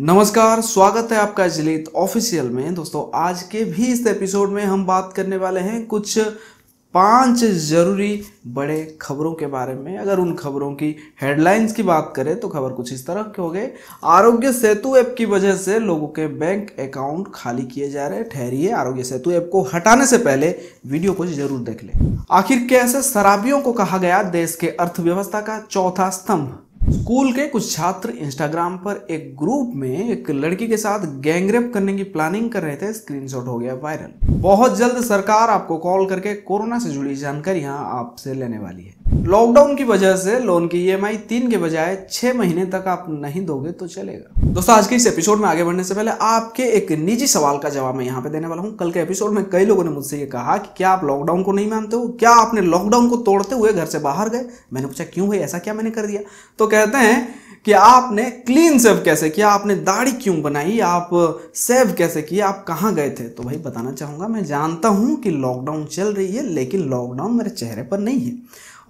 नमस्कार स्वागत है आपका जिलीत ऑफिशियल में दोस्तों आज के भी इस एपिसोड में हम बात करने वाले हैं कुछ पांच जरूरी बड़े खबरों के बारे में अगर उन खबरों की हेडलाइंस की बात करें तो खबर कुछ इस तरह के हो गए आरोग्य सेतु ऐप की वजह से लोगों के बैंक अकाउंट खाली किए जा रहे हैं ठहरिए आरोग्य सेतु ऐप को हटाने से पहले वीडियो को जरूर देख लें आखिर कैसे शराबियों को कहा गया देश के अर्थव्यवस्था का चौथा स्तंभ स्कूल के कुछ छात्र इंस्टाग्राम पर एक ग्रुप में एक लड़की के साथ गैंगरेप करने की प्लानिंग कर रहे थे स्क्रीनशॉट हो गया वायरल बहुत जल्द सरकार आपको कॉल करके कोरोना से जुड़ी जानकारियां आपसे लेने वाली है लॉकडाउन की वजह से लोन की ई e तीन के बजाय छह महीने तक आप नहीं दोगे तो चलेगा दोस्तों आज के इस एपिसोड में आगे बढ़ने से पहले आपके एक निजी सवाल का जवाब मैं यहाँ पे देने वाला हूँ कल के एपिसोड में कई लोगों ने मुझसे ये कहा कि क्या आप लॉकडाउन को नहीं मानते हो क्या आपने लॉकडाउन को तोड़ते हुए घर से बाहर गए मैंने पूछा क्यों भाई ऐसा क्या मैंने कर दिया तो कहते हैं कि आपने क्लीन सेव कैसे किया आपने दाढ़ी क्यों बनाई आप सेव कैसे किया आप कहाँ गए थे तो भाई बताना चाहूंगा मैं जानता हूं कि लॉकडाउन चल रही है लेकिन लॉकडाउन मेरे चेहरे पर नहीं है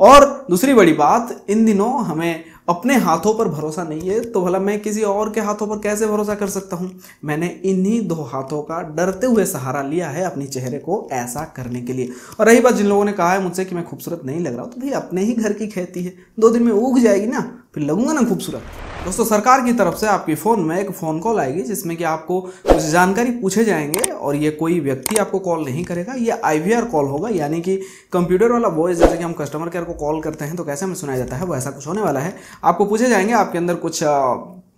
और दूसरी बड़ी बात इन दिनों हमें अपने हाथों पर भरोसा नहीं है तो भला मैं किसी और के हाथों पर कैसे भरोसा कर सकता हूँ मैंने इन्हीं दो हाथों का डरते हुए सहारा लिया है अपने चेहरे को ऐसा करने के लिए और रही बात जिन लोगों ने कहा है मुझसे कि मैं खूबसूरत नहीं लग रहा हूँ तो भाई अपने ही घर की खेती है दो दिन में उग जाएगी ना फिर लगूंगा ना खूबसूरत दोस्तों सरकार की तरफ से आपके फ़ोन में एक फ़ोन कॉल आएगी जिसमें कि आपको कुछ जानकारी पूछे जाएंगे और ये कोई व्यक्ति आपको कॉल नहीं करेगा ये आई कॉल होगा यानी कि कंप्यूटर वाला वॉइस जैसे कि हम कस्टमर केयर को कॉल करते हैं तो कैसे हमें सुनाया जाता है वो ऐसा कुछ होने वाला है आपको पूछे जाएंगे आपके अंदर कुछ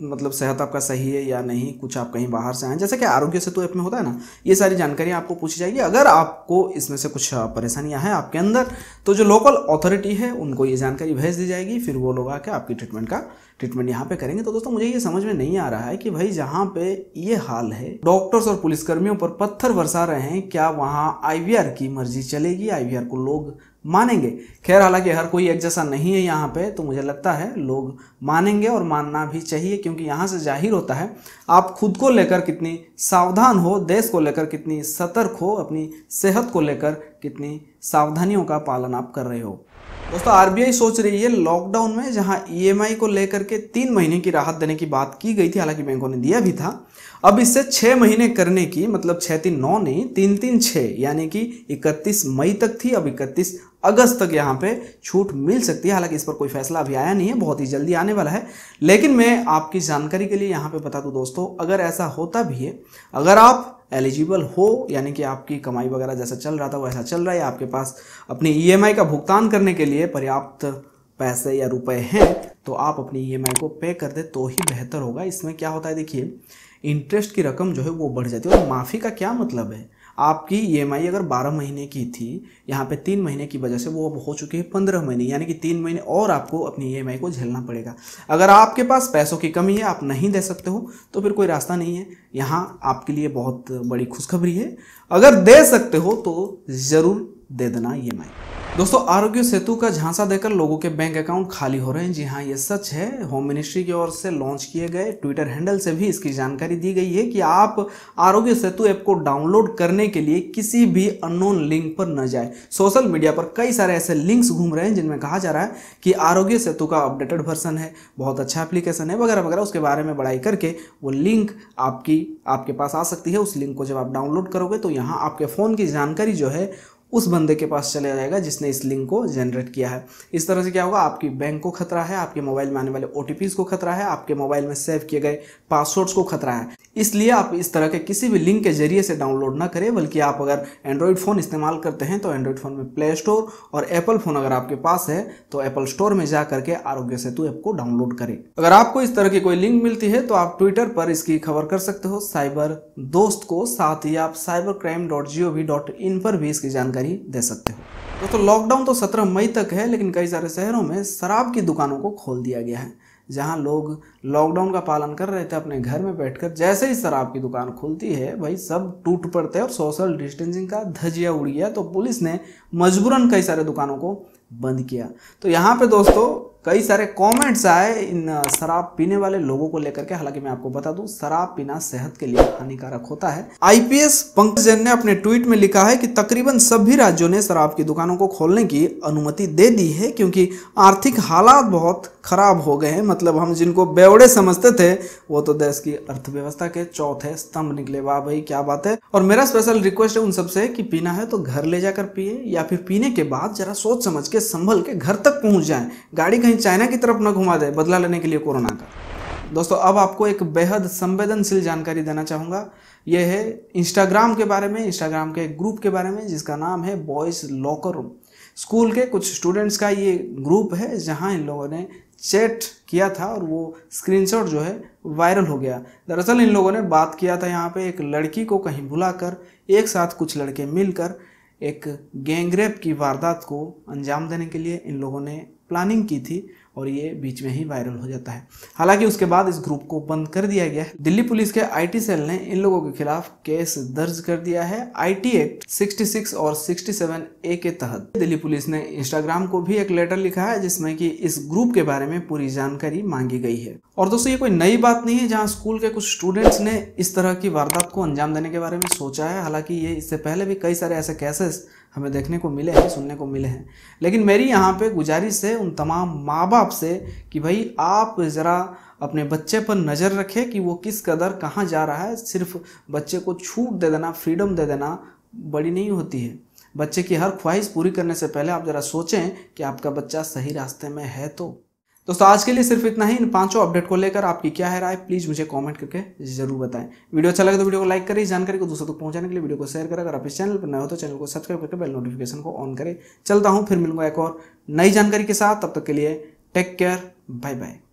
मतलब सेहत आपका सही है या नहीं कुछ आप कहीं बाहर से आए जैसे कि आरोग्य सेतु ऐप में होता है ना ये सारी जानकारी आपको पूछी जाएगी अगर आपको इसमें से कुछ परेशानियाँ हैं आपके अंदर तो जो लोकल अथॉरिटी है उनको ये जानकारी भेज दी जाएगी फिर वो लोग आके आपकी ट्रीटमेंट का ट्रीटमेंट यहाँ पे करेंगे तो दोस्तों मुझे ये समझ में नहीं आ रहा है कि भाई जहाँ पे ये हाल है डॉक्टर्स और पुलिसकर्मियों पर पत्थर बरसा रहे हैं क्या वहाँ आई की मर्जी चलेगी आई को लोग मानेंगे खैर हालांकि हर कोई एक जैसा नहीं है यहाँ पे तो मुझे लगता है लोग मानेंगे और मानना भी चाहिए क्योंकि यहाँ से जाहिर होता है आप खुद को लेकर कितनी सावधान हो देश को लेकर कितनी सतर्क हो अपनी सेहत को लेकर कितनी सावधानियों का पालन आप कर रहे हो दोस्तों आरबीआई सोच रही है लॉकडाउन में जहां ईएमआई को लेकर के तीन महीने की राहत देने की बात की गई थी हालांकि बैंकों ने दिया भी था अब इससे छः महीने करने की मतलब छः तीन नौ नहीं तीन तीन छः यानी कि इकतीस मई तक थी अब इकतीस अगस्त तक यहाँ पे छूट मिल सकती है हालांकि इस पर कोई फैसला अभी आया नहीं है बहुत ही जल्दी आने वाला है लेकिन मैं आपकी जानकारी के लिए यहाँ पे बता दूँ दोस्तों अगर ऐसा होता भी है अगर आप एलिजिबल हो यानी कि आपकी कमाई वगैरह जैसा चल रहा था वैसा चल रहा है आपके पास अपनी ई e का भुगतान करने के लिए पर्याप्त पैसे या रुपए हैं तो आप अपनी ई e को पे कर दे तो ही बेहतर होगा इसमें क्या होता है देखिए इंटरेस्ट की रकम जो है वो बढ़ जाती है और माफ़ी का क्या मतलब है आपकी ई e अगर बारह महीने की थी यहाँ पे तीन महीने की वजह से वो अब हो चुकी है पंद्रह महीने यानी कि तीन महीने और आपको अपनी ई e को झेलना पड़ेगा अगर आपके पास पैसों की कमी है आप नहीं दे सकते हो तो फिर कोई रास्ता नहीं है यहाँ आपके लिए बहुत बड़ी खुशखबरी है अगर दे सकते हो तो ज़रूर दे देना ई e दोस्तों आरोग्य सेतु का झांसा देकर लोगों के बैंक अकाउंट खाली हो रहे हैं जी हाँ ये सच है होम मिनिस्ट्री की ओर से लॉन्च किए गए ट्विटर हैंडल से भी इसकी जानकारी दी गई है कि आप आरोग्य सेतु ऐप को डाउनलोड करने के लिए किसी भी अननोन लिंक पर न जाए सोशल मीडिया पर कई सारे ऐसे लिंक्स घूम रहे हैं जिनमें कहा जा रहा है कि आरोग्य सेतु का अपडेटेड वर्सन है बहुत अच्छा एप्लीकेशन है वगैरह वगैरह उसके बारे में बढ़ाई करके वो लिंक आपकी आपके पास आ सकती है उस लिंक को जब आप डाउनलोड करोगे तो यहाँ आपके फ़ोन की जानकारी जो है उस बंदे के पास चला जाएगा जिसने इस लिंक को जनरेट किया है इस तरह से क्या होगा आपकी बैंक को खतरा है आपके मोबाइल में आने वाले ओ को खतरा है आपके मोबाइल में सेव किए गए पासवर्ड्स को खतरा है इसलिए आप इस तरह के किसी भी लिंक के जरिए से डाउनलोड ना करें बल्कि आप अगर एंड्रॉयड फ़ोन इस्तेमाल करते हैं तो एंड्रॉयड फ़ोन में प्ले स्टोर और एप्पल फ़ोन अगर आपके पास है तो एप्पल स्टोर में जा करके आरोग्य सेतु ऐप को डाउनलोड करें अगर आपको इस तरह की कोई लिंक मिलती है तो आप ट्विटर पर इसकी खबर कर सकते हो साइबर दोस्त को साथ ही आप cyber crime dot dot in पर भी इसकी जानकारी जानकारी दे सकते हो दोस्तों तो लॉकडाउन तो 17 मई तक है लेकिन कई सारे शहरों में शराब की दुकानों को खोल दिया गया है जहां लोग लॉकडाउन का पालन कर रहे थे अपने घर में बैठकर जैसे ही शराब की दुकान खुलती है भाई सब टूट पड़ते हैं और सोशल डिस्टेंसिंग का धजिया उड़ गया तो पुलिस ने मजबूरन कई सारे दुकानों को बंद किया तो यहाँ पे दोस्तों कई सारे कमेंट्स आए इन शराब पीने वाले लोगों को लेकर के हालांकि मैं आपको बता दूं शराब पीना सेहत के लिए हानिकारक होता है आईपीएस पंकज जैन ने अपने ट्वीट में लिखा है कि तकरीबन सभी राज्यों ने शराब की दुकानों को खोलने की अनुमति दे दी है क्योंकि आर्थिक हालात बहुत खराब हो गए हैं मतलब हम जिनको बेवड़े समझते थे वो तो देश की अर्थव्यवस्था के चौथे स्तंभ निकले वाह भाई क्या बात है और मेरा स्पेशल रिक्वेस्ट है उन सबसे कि पीना है तो घर ले जाकर पिए या फिर पीने के बाद जरा सोच समझ के के संभल के घर तक पहुंच जाए गाड़ी कहीं चाइना की तरफ ना घुमा दे बदला लेने के लिए कोरोना का दोस्तों अब आपको एक बेहद संवेदनशील जानकारी देना चाहूँगा यह है इंस्टाग्राम के बारे में इंस्टाग्राम के ग्रुप के बारे में जिसका नाम है बॉयज़ लॉकर रूम स्कूल के कुछ स्टूडेंट्स का ये ग्रुप है जहाँ इन लोगों ने चैट किया था और वो स्क्रीनशॉट जो है वायरल हो गया दरअसल इन लोगों ने बात किया था यहाँ पे एक लड़की को कहीं बुलाकर एक साथ कुछ लड़के मिलकर एक गैंगरेप की वारदात को अंजाम देने के लिए इन लोगों ने प्लानिंग की थी और ये बीच में ही वायरल हो जाता है हालांकि उसके बाद इस ग्रुप को बंद कर दिया गया है दिल्ली पुलिस के आईटी सेल ने इन लोगों के खिलाफ केस दर्ज कर दिया है आईटी एक्ट 66 और 67 ए के तहत दिल्ली पुलिस ने इंस्टाग्राम को भी एक लेटर लिखा है जिसमें कि इस ग्रुप के बारे में पूरी जानकारी मांगी गई है और दोस्तों ये कोई नई बात नहीं है जहाँ स्कूल के कुछ स्टूडेंट्स ने इस तरह की वारदात को अंजाम देने के बारे में सोचा है हालांकि ये इससे पहले भी कई सारे ऐसे केसेस हमें देखने को मिले हैं सुनने को मिले हैं लेकिन मेरी यहाँ पे गुजारिश है उन तमाम माँ बाप से कि भाई आप ज़रा अपने बच्चे पर नज़र रखें कि वो किस कदर कहाँ जा रहा है सिर्फ बच्चे को छूट दे देना फ्रीडम दे देना बड़ी नहीं होती है बच्चे की हर ख्वाहिश पूरी करने से पहले आप ज़रा सोचें कि आपका बच्चा सही रास्ते में है तो तो दोस्तों आज के लिए सिर्फ इतना ही इन पांचों अपडेट को लेकर आपकी क्या है राय प्लीज़ मुझे कमेंट करके जरूर बताएं वीडियो अच्छा लगे तो वीडियो को लाइक करें जानकारी को दूसरों तक तो पहुंचाने के लिए वीडियो को शेयर करें अगर आप इस चैनल पर नए हो तो चैनल को सब्सक्राइब करके बेल नोटिफिकेशन को ऑन करें चलता हूँ फिर मिलूंगा एक और नई जानकारी के साथ तब तक के लिए टेक केयर बाय बाय